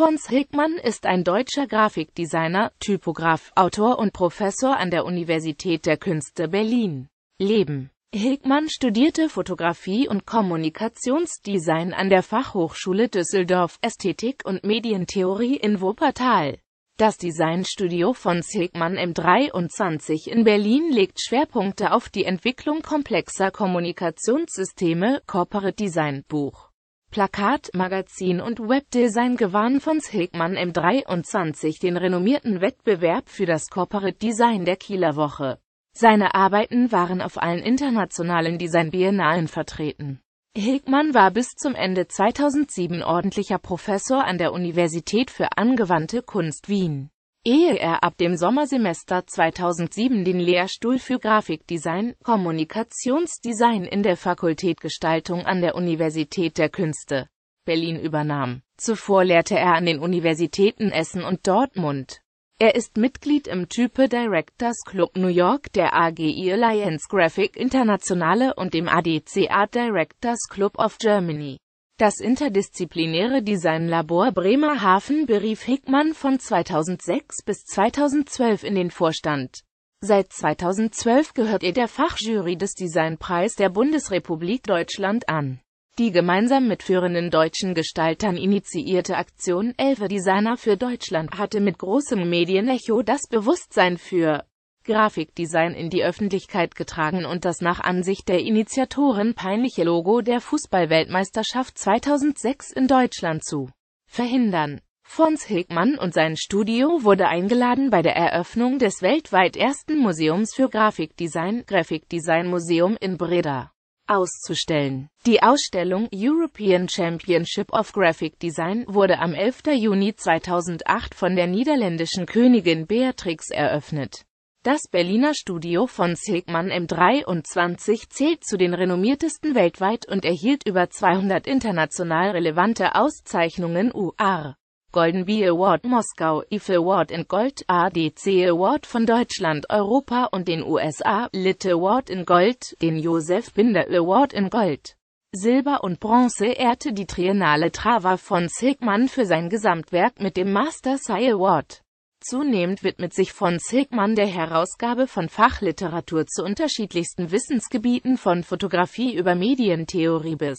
Alfons Hickmann ist ein deutscher Grafikdesigner, Typograf, Autor und Professor an der Universität der Künste Berlin. Leben Hickmann studierte Fotografie und Kommunikationsdesign an der Fachhochschule Düsseldorf Ästhetik und Medientheorie in Wuppertal. Das Designstudio von Silkmann M23 in Berlin legt Schwerpunkte auf die Entwicklung komplexer Kommunikationssysteme, Corporate Design Buch. Plakat, Magazin und Webdesign gewann von Hickmann M23 den renommierten Wettbewerb für das Corporate Design der Kieler Woche. Seine Arbeiten waren auf allen internationalen Designbiennalen vertreten. Hegmann war bis zum Ende 2007 ordentlicher Professor an der Universität für angewandte Kunst Wien ehe er ab dem Sommersemester 2007 den Lehrstuhl für Grafikdesign, Kommunikationsdesign in der Fakultät Gestaltung an der Universität der Künste Berlin übernahm. Zuvor lehrte er an den Universitäten Essen und Dortmund. Er ist Mitglied im Type Directors Club New York, der AGI Alliance Graphic Internationale und dem ADCA Directors Club of Germany. Das interdisziplinäre Designlabor Bremerhaven berief Hickmann von 2006 bis 2012 in den Vorstand. Seit 2012 gehört er der Fachjury des Designpreis der Bundesrepublik Deutschland an. Die gemeinsam mit führenden deutschen Gestaltern initiierte Aktion Elfe Designer für Deutschland hatte mit großem Medienecho das Bewusstsein für Grafikdesign in die Öffentlichkeit getragen und das nach Ansicht der Initiatoren peinliche Logo der Fußballweltmeisterschaft 2006 in Deutschland zu verhindern. Fons Hickmann und sein Studio wurde eingeladen bei der Eröffnung des weltweit ersten Museums für Grafikdesign, Grafikdesign Museum in Breda, auszustellen. Die Ausstellung European Championship of Graphic Design wurde am 11. Juni 2008 von der niederländischen Königin Beatrix eröffnet. Das Berliner Studio von Silkmann M23 zählt zu den renommiertesten weltweit und erhielt über 200 international relevante Auszeichnungen UR. Golden Bee Award Moskau, IFE Award in Gold, ADC Award von Deutschland, Europa und den USA, Lit Award in Gold, den Josef Binder Award in Gold. Silber und Bronze ehrte die Triennale Trava von Silkmann für sein Gesamtwerk mit dem Master Sci Award. Zunehmend widmet sich von Zilkmann der Herausgabe von Fachliteratur zu unterschiedlichsten Wissensgebieten von Fotografie über Medientheorie bis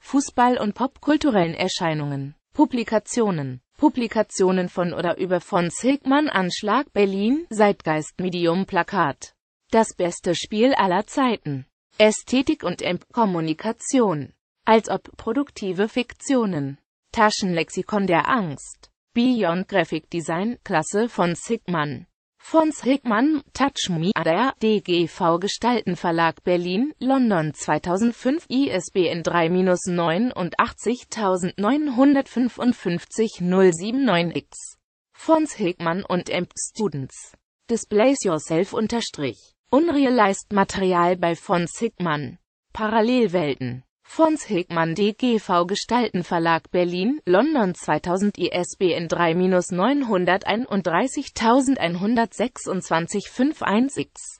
Fußball und popkulturellen Erscheinungen. Publikationen Publikationen von oder über von Zilkmann Anschlag Berlin Zeitgeist Medium Plakat Das beste Spiel aller Zeiten Ästhetik und Emp Kommunikation als ob produktive Fiktionen Taschenlexikon der Angst Beyond Graphic Design Klasse von Sigmann. Von Sigman, Touch Me ADR, DGV Gestalten Verlag Berlin, London 2005, ISBN 3-89955-079-X. Fons Hickman und Emp Students. Displays Yourself unterstrich. Unrealized Material bei Fons Hickman. Parallelwelten. Fons Hickmann DGV Gestalten Verlag Berlin, London 2000 ISBN 3-931-126 516